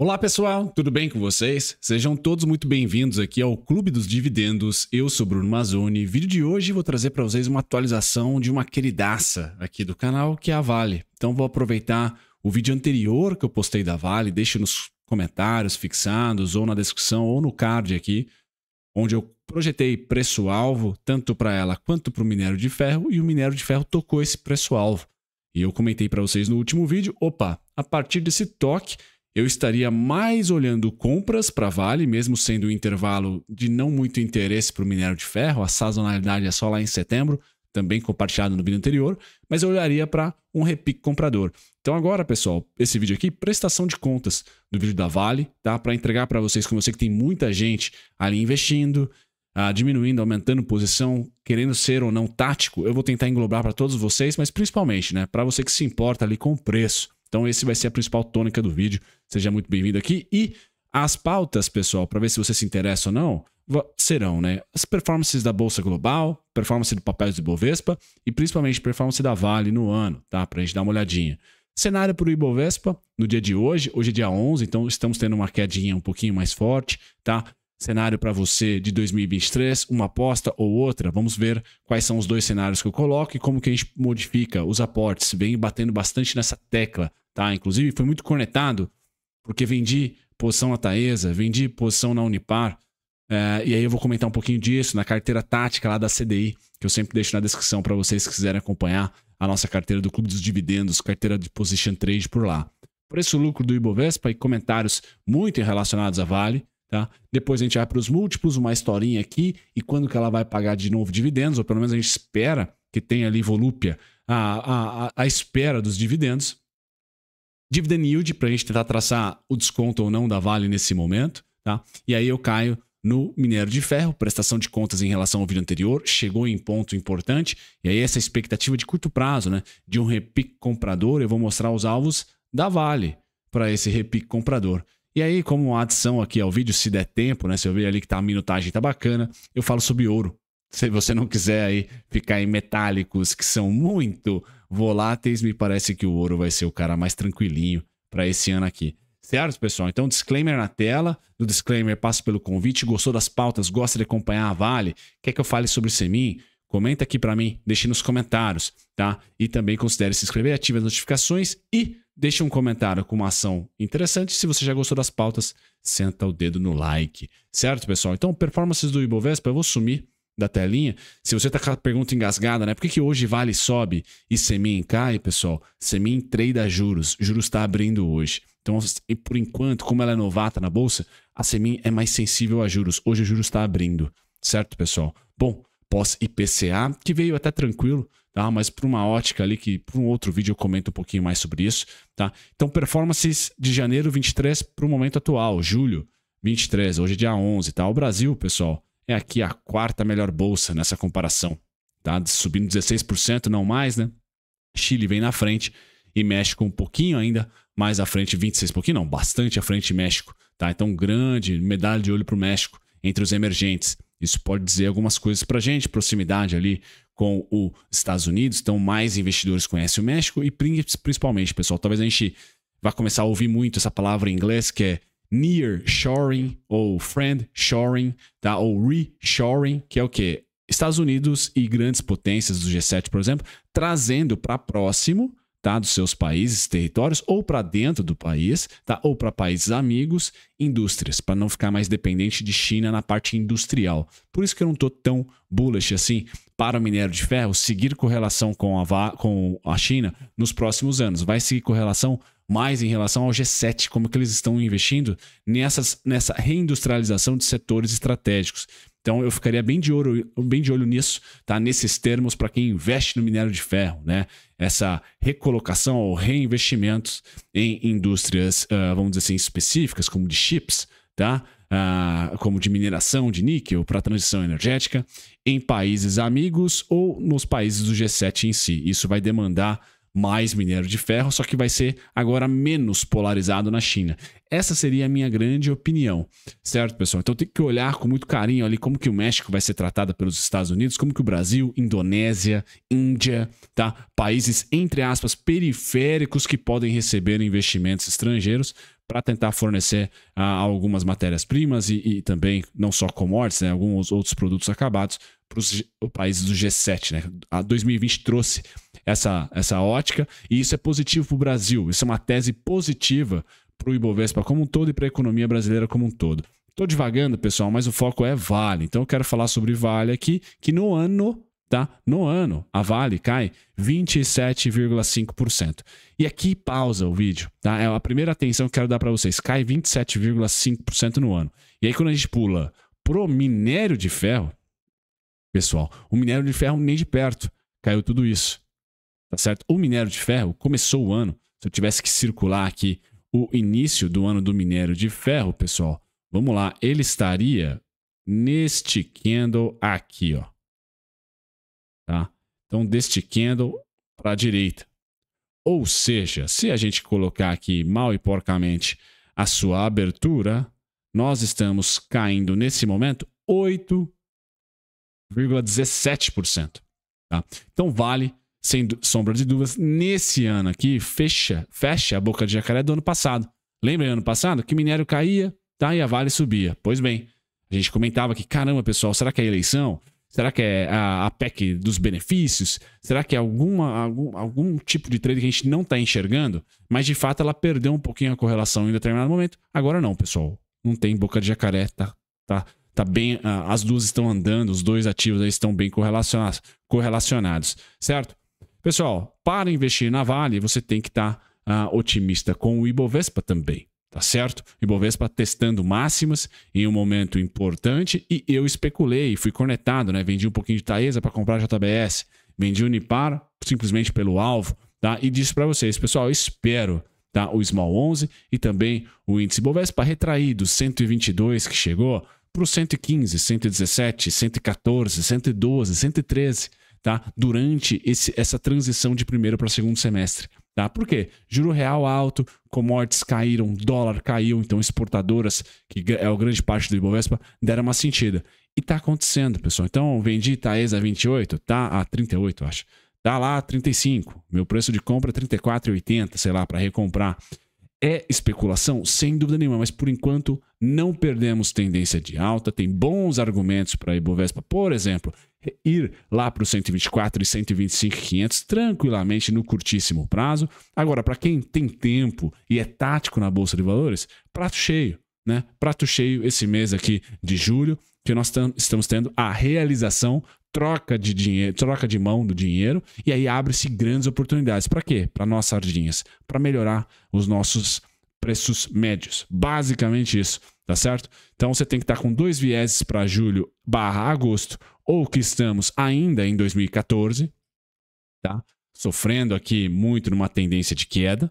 Olá pessoal, tudo bem com vocês? Sejam todos muito bem-vindos aqui ao Clube dos Dividendos. Eu sou Bruno Mazzoni. Vídeo de hoje vou trazer para vocês uma atualização de uma queridaça aqui do canal, que é a Vale. Então vou aproveitar o vídeo anterior que eu postei da Vale, deixe nos comentários fixados ou na descrição ou no card aqui, onde eu projetei preço-alvo tanto para ela quanto para o minério de ferro e o minério de ferro tocou esse preço-alvo. E eu comentei para vocês no último vídeo, opa, a partir desse toque eu estaria mais olhando compras para Vale, mesmo sendo um intervalo de não muito interesse para o minério de ferro, a sazonalidade é só lá em setembro, também compartilhado no vídeo anterior, mas eu olharia para um repique comprador. Então agora, pessoal, esse vídeo aqui, prestação de contas do vídeo da Vale, tá? Para entregar para vocês, como eu sei que tem muita gente ali investindo, ah, diminuindo, aumentando posição, querendo ser ou não tático, eu vou tentar englobar para todos vocês, mas principalmente, né, para você que se importa ali com o preço. Então esse vai ser a principal tônica do vídeo. Seja muito bem-vindo aqui e as pautas, pessoal, para ver se você se interessa ou não, serão, né, as performances da bolsa global, performance do papel do Ibovespa e principalmente performance da Vale no ano, tá? Para a gente dar uma olhadinha. Cenário para o Ibovespa no dia de hoje, hoje é dia 11, então estamos tendo uma quedinha um pouquinho mais forte, tá? cenário para você de 2023, uma aposta ou outra. Vamos ver quais são os dois cenários que eu coloco e como que a gente modifica os aportes. Vem batendo bastante nessa tecla, tá? Inclusive, foi muito cornetado, porque vendi posição na Taesa, vendi posição na Unipar. É, e aí eu vou comentar um pouquinho disso na carteira tática lá da CDI, que eu sempre deixo na descrição para vocês que quiserem acompanhar a nossa carteira do Clube dos Dividendos, carteira de Position Trade por lá. Preço lucro do Ibovespa e comentários muito relacionados à Vale. Tá? Depois a gente vai para os múltiplos, uma historinha aqui, e quando que ela vai pagar de novo dividendos, ou pelo menos a gente espera que tenha ali volúpia, a, a, a espera dos dividendos. Dividend yield, para a gente tentar traçar o desconto ou não da Vale nesse momento. Tá? E aí eu caio no minério de ferro, prestação de contas em relação ao vídeo anterior, chegou em ponto importante, e aí essa expectativa de curto prazo, né, de um repique comprador, eu vou mostrar os alvos da Vale para esse repique comprador. E aí, como adição aqui ao vídeo, se der tempo, né? Se eu ver ali que tá a minutagem tá bacana, eu falo sobre ouro. Se você não quiser aí ficar em metálicos que são muito voláteis, me parece que o ouro vai ser o cara mais tranquilinho para esse ano aqui. Certo, pessoal? Então, disclaimer na tela. Do disclaimer, passo pelo convite. Gostou das pautas? Gosta de acompanhar a Vale? Quer que eu fale sobre Semin? Comenta aqui para mim, deixe nos comentários, tá? E também considere se inscrever, ative as notificações e deixe um comentário com uma ação interessante. Se você já gostou das pautas, senta o dedo no like, certo, pessoal? Então, performances do Ibovespa, eu vou sumir da telinha. Se você tá com a pergunta engasgada, né? Por que, que hoje Vale sobe e Semin cai, pessoal? Semin treina juros. Juros está abrindo hoje. Então, por enquanto, como ela é novata na bolsa, a Semin é mais sensível a juros. Hoje o juros está abrindo, certo, pessoal? Bom, pós-IPCA, que veio até tranquilo, tá? Mas para uma ótica ali que para um outro vídeo eu comento um pouquinho mais sobre isso, tá? Então, performances de janeiro 23 para o momento atual, julho 23, hoje é dia 11, tá? O Brasil, pessoal, é aqui a quarta melhor bolsa nessa comparação, tá? Subindo 16%, não mais, né? Chile vem na frente e México um pouquinho ainda mais à frente, 26, pouquinho não, bastante à frente México, tá? Então, grande medalha de olho para o México entre os emergentes. Isso pode dizer algumas coisas para a gente, proximidade ali com os Estados Unidos, então mais investidores conhecem o México e principalmente, pessoal, talvez a gente vá começar a ouvir muito essa palavra em inglês que é near shoring ou friend shoring, tá? Ou reshoring, que é o quê? Estados Unidos e grandes potências do G7, por exemplo, trazendo para próximo tá, dos seus países, territórios, ou para dentro do país, tá, ou para países amigos, indústrias, para não ficar mais dependente de China na parte industrial. Por isso que eu não estou tão bullish assim para o minério de ferro seguir correlação com a, com a China nos próximos anos. Vai seguir correlação mais em relação ao G7, como que eles estão investindo nessas, nessa reindustrialização de setores estratégicos. Então eu ficaria bem de olho, bem de olho nisso, tá? Nesses termos para quem investe no minério de ferro, né? Essa recolocação ou reinvestimentos em indústrias, uh, vamos dizer assim, específicas, como de chips, tá? Uh, como de mineração de níquel para transição energética, em países amigos ou nos países do G7 em si. Isso vai demandar mais minério de ferro, só que vai ser agora menos polarizado na China. Essa seria a minha grande opinião, certo, pessoal? Então tem que olhar com muito carinho ali como que o México vai ser tratado pelos Estados Unidos, como que o Brasil, Indonésia, Índia, tá? Países entre aspas periféricos que podem receber investimentos estrangeiros para tentar fornecer ah, algumas matérias-primas e, e, também não só commodities, né, alguns outros produtos acabados para os países do G7. Né? A 2020 trouxe essa, essa ótica e isso é positivo para o Brasil. Isso é uma tese positiva para o Ibovespa como um todo e para a economia brasileira como um todo. Estou divagando, pessoal, mas o foco é Vale. Então eu quero falar sobre Vale aqui, que no ano tá? No ano, a Vale cai 27,5%. E aqui pausa o vídeo, tá? É a primeira atenção que quero dar para vocês. Cai 27,5% no ano. E aí quando a gente pula pro minério de ferro, pessoal, o minério de ferro nem de perto caiu tudo isso. Tá certo? O minério de ferro começou o ano, se eu tivesse que circular aqui o início do ano do minério de ferro, pessoal, vamos lá, ele estaria neste candle aqui, ó Tá? Então, deste candle para a direita. Ou seja, se a gente colocar aqui mal e porcamente a sua abertura, nós estamos caindo nesse momento 8,17%. Tá? Então vale, sem sombra de dúvidas, nesse ano aqui, fecha, fecha a boca de jacaré do ano passado. Lembra ano passado que minério caía tá? e a Vale subia? Pois bem, a gente comentava que, caramba, pessoal, será que a é eleição Será que é a, a PEC dos benefícios? Será que é alguma, algum, algum tipo de trade que a gente não está enxergando? Mas de fato ela perdeu um pouquinho a correlação em determinado momento. Agora não, pessoal. Não tem boca de jacaré, tá? Tá, tá bem. Uh, as duas estão andando, os dois ativos aí estão bem correlacionados, correlacionados certo? Pessoal, para investir na Vale, você tem que estar tá, uh, otimista com o Ibovespa também. Tá certo? Ibovespa testando máximas em um momento importante e eu especulei, fui cornetado, né? Vendi um pouquinho de Taesa para comprar JBS, vendi Unipar simplesmente pelo alvo, tá? E disse para vocês, pessoal, espero tá? o Small 11 e também o índice Bovespa retraído, 122 que chegou para o 115, 117, 114, 112, 113, tá? durante esse, essa transição de primeiro para segundo semestre. Tá? Por quê? Juro real alto, commodities caíram, dólar caiu, então exportadoras, que é a grande parte do Ibovespa, deram uma sentida. E tá acontecendo, pessoal. Então, vendi Taesa a 28, tá a 38, acho. Tá lá 35. Meu preço de compra é 34,80, sei lá, para recomprar. É especulação? Sem dúvida nenhuma, mas por enquanto não perdemos tendência de alta, tem bons argumentos para a Ibovespa. Por exemplo, ir lá para os 124 e 125 500 tranquilamente no curtíssimo prazo. Agora, para quem tem tempo e é tático na bolsa de valores, prato cheio, né? Prato cheio esse mês aqui de julho, que nós estamos tendo a realização troca de dinheiro, troca de mão do dinheiro e aí abre-se grandes oportunidades. Para quê? Para nossas sardinhas, para melhorar os nossos preços médios. Basicamente isso, tá certo? Então você tem que estar tá com dois vieses para julho/agosto ou que estamos ainda em 2014, tá? Sofrendo aqui muito numa tendência de queda,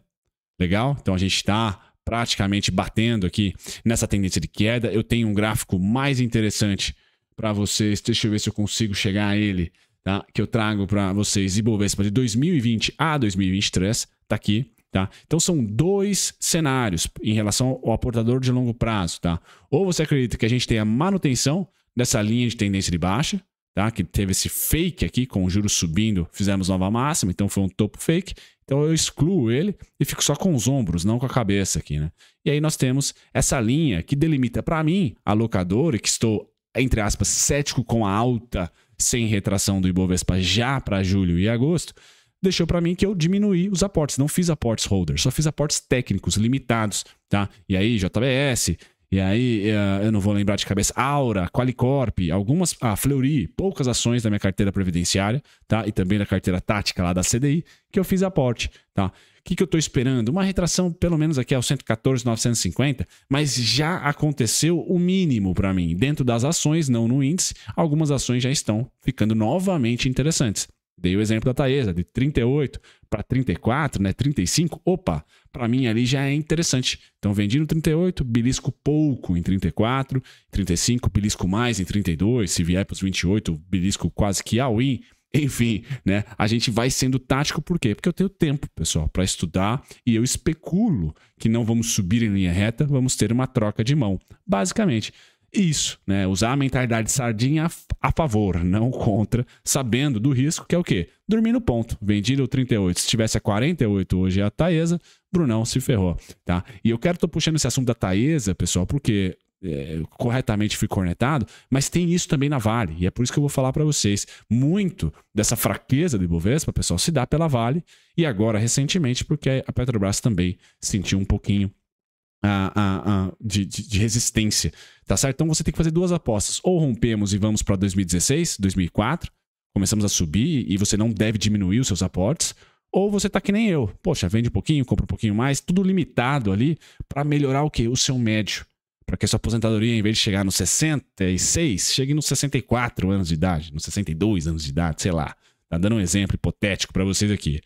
legal? Então a gente está praticamente batendo aqui nessa tendência de queda. Eu tenho um gráfico mais interessante para vocês, deixa eu ver se eu consigo chegar a ele, tá? Que eu trago para vocês Ibovespa de 2020 a 2023, tá aqui. Tá? Então são dois cenários em relação ao aportador de longo prazo. Tá? Ou você acredita que a gente tem a manutenção dessa linha de tendência de baixa, tá? que teve esse fake aqui, com o juros subindo, fizemos nova máxima, então foi um topo fake. Então eu excluo ele e fico só com os ombros, não com a cabeça aqui. Né? E aí nós temos essa linha que delimita para mim, a locadora, que estou, entre aspas, cético com a alta sem retração do Ibovespa já para julho e agosto, deixou para mim que eu diminuí os aportes. Não fiz aportes holder, só fiz aportes técnicos limitados, tá? E aí, JBS, e aí, é, eu não vou lembrar de cabeça. Aura, Qualicorp, algumas. Ah, Fleury, poucas ações da minha carteira previdenciária, tá? E também da carteira tática lá da CDI, que eu fiz aporte, tá? O que, que eu estou esperando? Uma retração, pelo menos aqui é aos 114,950, mas já aconteceu o mínimo para mim. Dentro das ações, não no índice, algumas ações já estão ficando novamente interessantes. Dei o exemplo da Taesa, de 38 para 34, né? 35, opa, para mim ali já é interessante. Então vendi no 38, belisco pouco em 34, 35, belisco mais em 32, se vier para os 28, belisco quase que all-in. Enfim, né? A gente vai sendo tático por quê? Porque eu tenho tempo, pessoal, para estudar e eu especulo que não vamos subir em linha reta, vamos ter uma troca de mão, basicamente. Isso, né? Usar a mentalidade sardinha a favor, não contra, sabendo do risco, que é o quê? Dormir no ponto. Vendido 38. Se tivesse a 48 hoje é a Taesa, Brunão se ferrou, tá? E eu quero tô puxando esse assunto da Taesa, pessoal, porque é, corretamente fui cornetado, mas tem isso também na Vale, e é por isso que eu vou falar para vocês. Muito dessa fraqueza do Ibovespa, pessoal, se dá pela Vale, e agora recentemente, porque a Petrobras também sentiu um pouquinho a, a, a, de, de, resistência, tá certo? Então você tem que fazer duas apostas, ou rompemos e vamos para 2016, 2004, começamos a subir, e você não deve diminuir os seus aportes, ou você tá que nem eu. Poxa, vende um pouquinho, compra um pouquinho mais, tudo limitado ali para melhorar o quê? O seu médio. Para que a sua aposentadoria, em vez de chegar nos 66, chegue nos 64 anos de idade, nos 62 anos de idade, sei lá. Tá dando um exemplo hipotético para vocês aqui.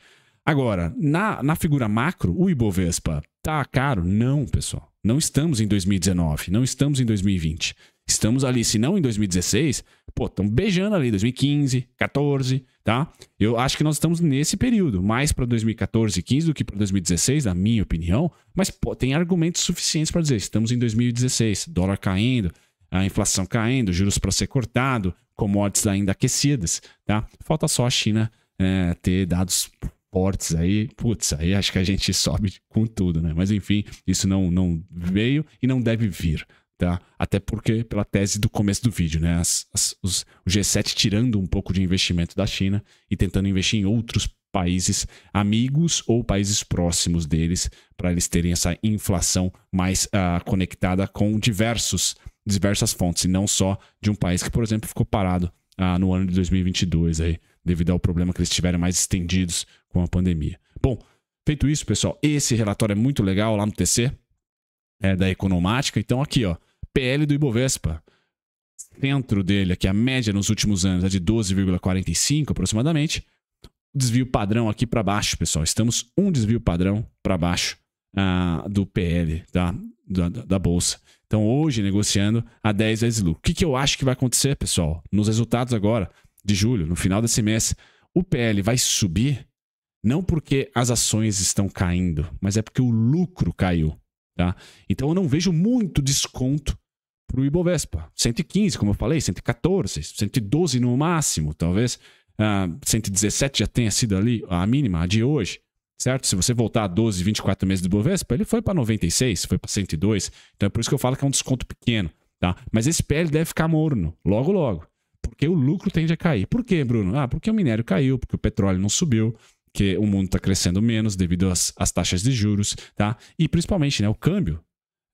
Agora, na, na figura macro, o Ibovespa tá caro? Não, pessoal. Não estamos em 2019, não estamos em 2020. Estamos ali, se não em 2016, Pô, estamos beijando ali 2015, 14, tá? Eu acho que nós estamos nesse período, mais para 2014, 15 do que para 2016, na minha opinião. Mas pô, tem argumentos suficientes para dizer: estamos em 2016, dólar caindo, a inflação caindo, juros para ser cortado, commodities ainda aquecidas, tá? Falta só a China é, ter dados fortes aí, putz, aí acho que a gente sobe com tudo, né? Mas enfim, isso não, não veio e não deve vir. Tá? Até porque, pela tese do começo do vídeo, né? As, as, os, o G7 tirando um pouco de investimento da China e tentando investir em outros países amigos ou países próximos deles, para eles terem essa inflação mais uh, conectada com diversos, diversas fontes, e não só de um país que, por exemplo, ficou parado uh, no ano de 2022, aí, devido ao problema que eles tiveram mais estendidos com a pandemia. Bom, feito isso, pessoal, esse relatório é muito legal lá no TC. É da Economática. Então, aqui, ó, PL do Ibovespa, centro dele, aqui a média nos últimos anos é de 12,45 aproximadamente. Desvio padrão aqui para baixo, pessoal. Estamos um desvio padrão para baixo ah, do PL tá? da, da, da Bolsa. Então, hoje, negociando a 10 vezes lucro. O que, que eu acho que vai acontecer, pessoal? Nos resultados agora de julho, no final desse mês, o PL vai subir não porque as ações estão caindo, mas é porque o lucro caiu. Tá? Então eu não vejo muito desconto para o Ibovespa. 115, como eu falei, 114, 112 no máximo, talvez. Uh, ah, 117 já tenha sido ali a mínima a de hoje, certo? Se você voltar a 12, 24 meses do Ibovespa, ele foi para 96, foi para 102. Então é por isso que eu falo que é um desconto pequeno, tá? Mas esse PL deve ficar morno, logo, logo. Porque o lucro tende a cair. Por quê, Bruno? Ah, porque o minério caiu, porque o petróleo não subiu, que o mundo está crescendo menos devido às, às, taxas de juros, tá? E principalmente, né, o câmbio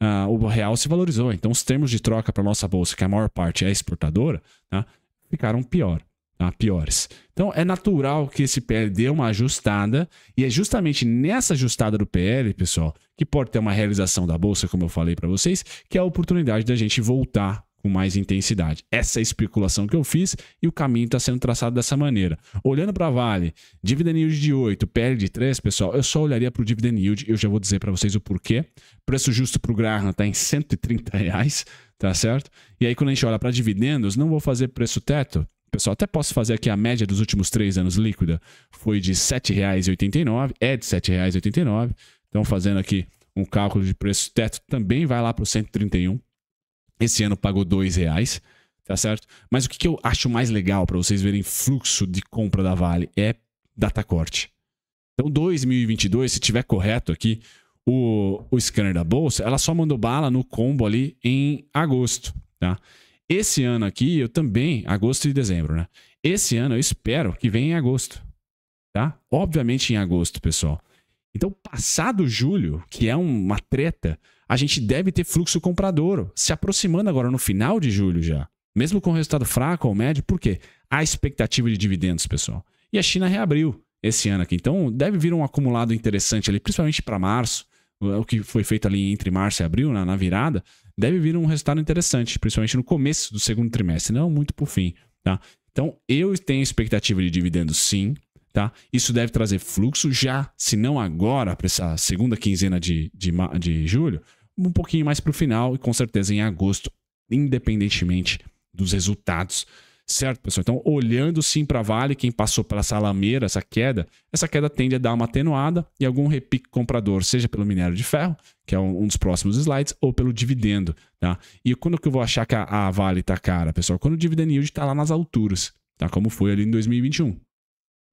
uh, o real se valorizou. Então, os termos de troca para nossa bolsa, que a maior parte é exportadora, tá? ficaram pior. Tá? piores. Então é natural que esse PL dê uma ajustada, e é justamente nessa ajustada do PL, pessoal, que pode ter uma realização da bolsa, como eu falei para vocês, que é a oportunidade da gente voltar com mais intensidade. Essa é a especulação que eu fiz e o caminho está sendo traçado dessa maneira. Olhando para Vale, dividend yield de 8, PL de 3, pessoal, eu só olharia para o dividend yield, eu já vou dizer para vocês o porquê. Preço justo para o Graham está em 130 reais, tá certo? E aí quando a gente olha para dividendos, não vou fazer preço teto, Pessoal, até posso fazer aqui a média dos últimos três anos líquida. Foi de R$ 7,89, é de R$ 7,89. Então, fazendo aqui um cálculo de preço teto, também vai lá para o 131. Esse ano pagou dois reais, tá certo? Mas o que, que eu acho mais legal para vocês verem fluxo de compra da Vale é data corte. Então, 2022, se tiver correto aqui, o, o scanner da bolsa, ela só mandou bala no combo ali em agosto, tá? Esse ano aqui, eu também, agosto e dezembro, né? Esse ano eu espero que venha em agosto, tá? Obviamente em agosto, pessoal. Então, passado julho, que é uma treta, a gente deve ter fluxo comprador se aproximando agora no final de julho já. Mesmo com resultado fraco ou médio, por quê? Há expectativa de dividendos, pessoal. E a China reabriu esse ano aqui. Então, deve vir um acumulado interessante ali, principalmente para março. É o que foi feito ali entre março e abril, na, na virada, deve vir um resultado interessante, principalmente no começo do segundo trimestre, não muito por fim. Tá? Então, eu tenho expectativa de dividendos sim, Tá? Isso deve trazer fluxo já, se não agora, para essa segunda quinzena de, de, de julho, um pouquinho mais para o final e com certeza em agosto, independentemente dos resultados. Certo, pessoal? Então, olhando sim para a Vale, quem passou pela salameira, essa queda, essa queda tende a dar uma atenuada e algum repique comprador, seja pelo minério de ferro, que é um, dos próximos slides, ou pelo dividendo. Tá? E quando que eu vou achar que a, a Vale está cara, pessoal? Quando o dividend yield está lá nas alturas, tá? como foi ali em 2021.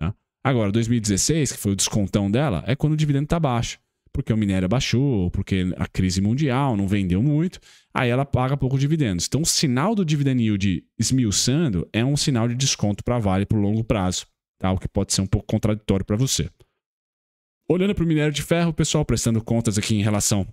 Tá? Agora, 2016, que foi o descontão dela, é quando o dividendo está baixo porque o minério baixou, porque a crise mundial não vendeu muito, aí ela paga pouco dividendos. Então, o sinal do dividend yield esmiuçando é um sinal de desconto para Vale por longo prazo, tá? o que pode ser um pouco contraditório para você. Olhando para o minério de ferro, pessoal, prestando contas aqui em relação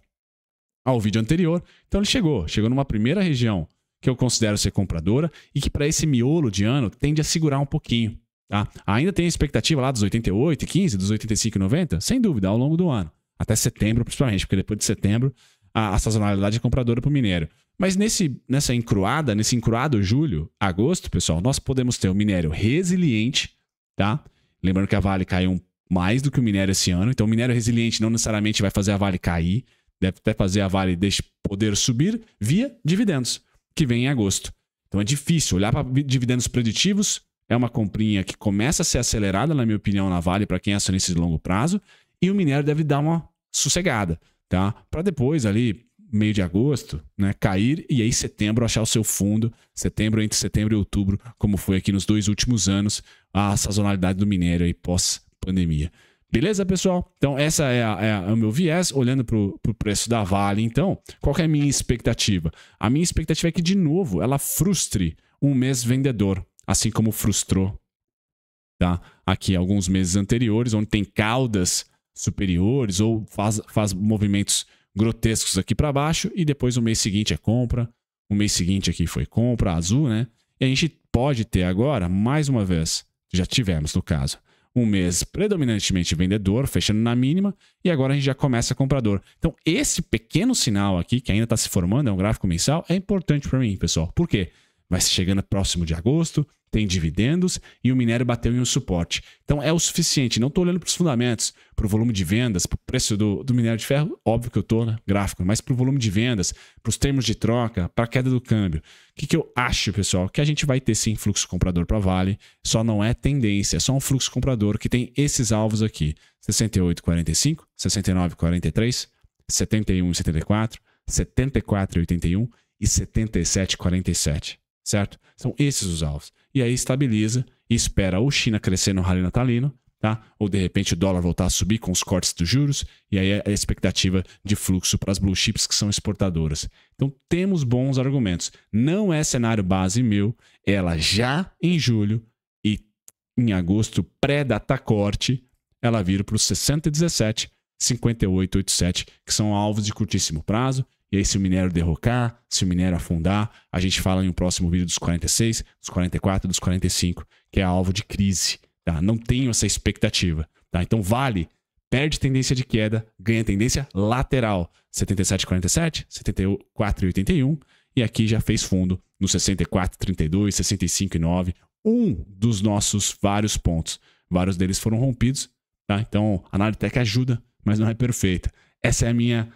ao vídeo anterior, então ele chegou, chegou numa primeira região que eu considero ser compradora e que para esse miolo de ano tende a segurar um pouquinho. Tá? Ainda tem a expectativa lá dos 88 15, dos 85 90? Sem dúvida, ao longo do ano. Até setembro, principalmente, porque depois de setembro a, a sazonalidade é compradora para o minério. Mas nesse, nessa encruada, nesse encruado julho, agosto, pessoal, nós podemos ter o um minério resiliente, tá? Lembrando que a Vale caiu mais do que o minério esse ano. Então, o minério resiliente não necessariamente vai fazer a Vale cair, deve até fazer a Vale poder subir via dividendos, que vem em agosto. Então, é difícil olhar para dividendos preditivos. É uma comprinha que começa a ser acelerada, na minha opinião, na Vale, para quem é acionista de longo prazo. E o minério deve dar uma sossegada, tá? Para depois ali meio de agosto, né, cair e aí setembro achar o seu fundo, setembro entre setembro e outubro, como foi aqui nos dois últimos anos, a sazonalidade do minério aí pós pandemia. Beleza, pessoal? Então, essa é, a, é, a, é o meu viés, olhando para o preço da Vale. Então, qual é a minha expectativa? A minha expectativa é que, de novo, ela frustre um mês vendedor, assim como frustrou tá? aqui alguns meses anteriores, onde tem caudas superiores ou faz, faz movimentos grotescos aqui para baixo e depois o mês seguinte é compra, o mês seguinte aqui foi compra azul, né? E a gente pode ter agora, mais uma vez, já tivemos no caso, um mês predominantemente vendedor, fechando na mínima, e agora a gente já começa comprador. Então, esse pequeno sinal aqui, que ainda está se formando, é um gráfico mensal, é importante para mim, pessoal. Por quê? vai chegando próximo de agosto, tem dividendos e o minério bateu em um suporte. Então é o suficiente. Não estou olhando para os fundamentos, para o volume de vendas, para o preço do, do, minério de ferro, óbvio que eu estou, né? Gráfico, mas para o volume de vendas, para os termos de troca, para a queda do câmbio. O que, que eu acho, pessoal? Que a gente vai ter sim fluxo comprador para Vale, só não é tendência, é só um fluxo comprador que tem esses alvos aqui: 68,45, 69,43, 71,74, 74,81 e 77,47 certo? São esses os alvos. E aí estabiliza e espera ou China crescer no rally natalino, tá? Ou de repente o dólar voltar a subir com os cortes dos juros, e aí é a expectativa de fluxo para as blue chips que são exportadoras. Então temos bons argumentos. Não é cenário base meu, ela já em julho e em agosto pré-data corte, ela vira para os 6017, que são alvos de curtíssimo prazo e aí, se o minério derrocar, se o minério afundar, a gente fala em um próximo vídeo dos 46, dos 44, dos 45, que é alvo de crise. Tá? Não tenho essa expectativa. Tá? Então, vale perde tendência de queda, ganha tendência lateral. 77,47, 74,81 e aqui já fez fundo no 64,32, 65,9, um dos nossos vários pontos. Vários deles foram rompidos, tá? Então a Analitec ajuda, mas não é perfeita. Essa é a minha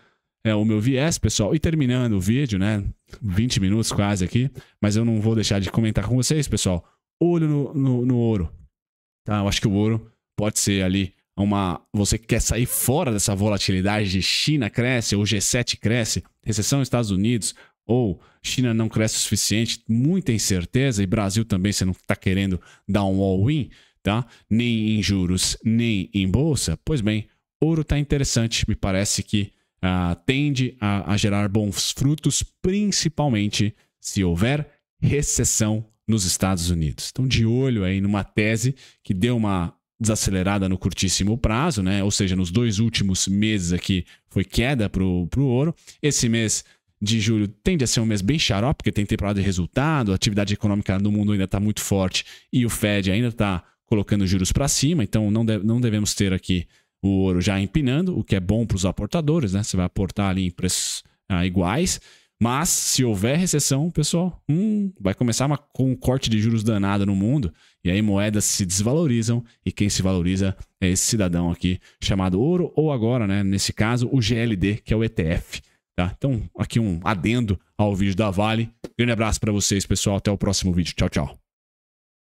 é, o meu viés, pessoal. E terminando o vídeo, né? 20 minutos quase aqui, mas eu não vou deixar de comentar com vocês, pessoal. Olho no, no, no ouro. Tá? Eu acho que o ouro pode ser ali uma. Você quer sair fora dessa volatilidade de China cresce, ou G7 cresce, recessão nos Estados Unidos, ou China não cresce o suficiente, muita incerteza, e Brasil também você não está querendo dar um all-in, tá? Nem em juros, nem em bolsa. Pois bem, ouro está interessante, me parece que uh, tende a, a gerar bons frutos, principalmente se houver recessão nos Estados Unidos. Então, de olho aí numa tese que deu uma desacelerada no curtíssimo prazo, né? ou seja, nos dois últimos meses aqui foi queda para o ouro. Esse mês de julho tende a ser um mês bem xarope, porque tem temporada de resultado, a atividade econômica no mundo ainda está muito forte e o Fed ainda está colocando juros para cima, então não, não devemos ter aqui o ouro já empinando, o que é bom para os aportadores, né? Você vai aportar ali em preços ah, iguais. Mas se houver recessão, pessoal, hum, vai começar uma, com um corte de juros danado no mundo. E aí moedas se desvalorizam. E quem se valoriza é esse cidadão aqui chamado ouro, ou agora, né, nesse caso, o GLD, que é o ETF. Tá? Então, aqui um adendo ao vídeo da Vale. Grande abraço para vocês, pessoal. Até o próximo vídeo. Tchau, tchau.